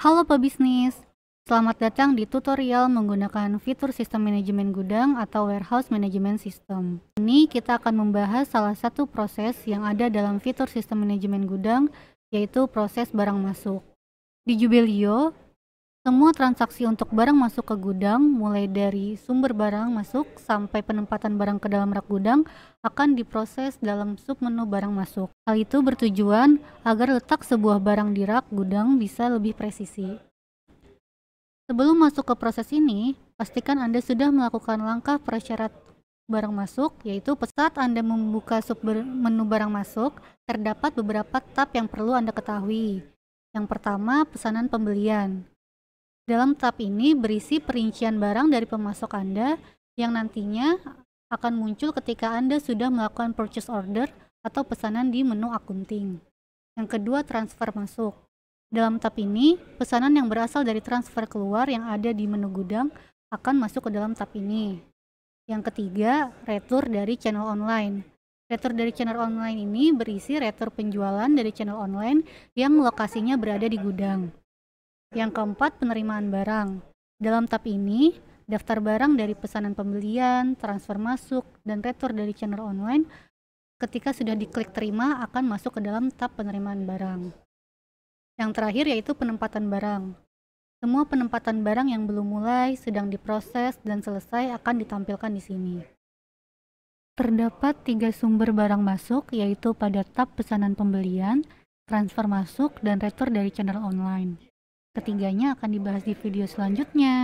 Halo pebisnis, selamat datang di tutorial menggunakan fitur sistem manajemen gudang atau warehouse management system. Ini kita akan membahas salah satu proses yang ada dalam fitur sistem manajemen gudang, yaitu proses barang masuk. Di Jubilio, semua transaksi untuk barang masuk ke gudang, mulai dari sumber barang masuk sampai penempatan barang ke dalam rak gudang, akan diproses dalam sub menu barang masuk. Hal itu bertujuan agar letak sebuah barang di rak gudang bisa lebih presisi. Sebelum masuk ke proses ini, pastikan Anda sudah melakukan langkah prasyarat barang masuk, yaitu saat Anda membuka sub menu barang masuk, terdapat beberapa tab yang perlu Anda ketahui. Yang pertama, pesanan pembelian. Dalam tab ini berisi perincian barang dari pemasok Anda yang nantinya akan muncul ketika Anda sudah melakukan purchase order atau pesanan di menu akunting. Yang kedua, transfer masuk. Dalam tab ini, pesanan yang berasal dari transfer keluar yang ada di menu gudang akan masuk ke dalam tab ini. Yang ketiga, retur dari channel online. Retur dari channel online ini berisi retur penjualan dari channel online yang lokasinya berada di gudang. Yang keempat, penerimaan barang. Dalam tab ini, daftar barang dari pesanan pembelian, transfer masuk, dan retur dari channel online ketika sudah diklik terima akan masuk ke dalam tab penerimaan barang. Yang terakhir yaitu penempatan barang. Semua penempatan barang yang belum mulai, sedang diproses, dan selesai akan ditampilkan di sini. Terdapat tiga sumber barang masuk, yaitu pada tab pesanan pembelian, transfer masuk, dan retur dari channel online. Ketiganya akan dibahas di video selanjutnya.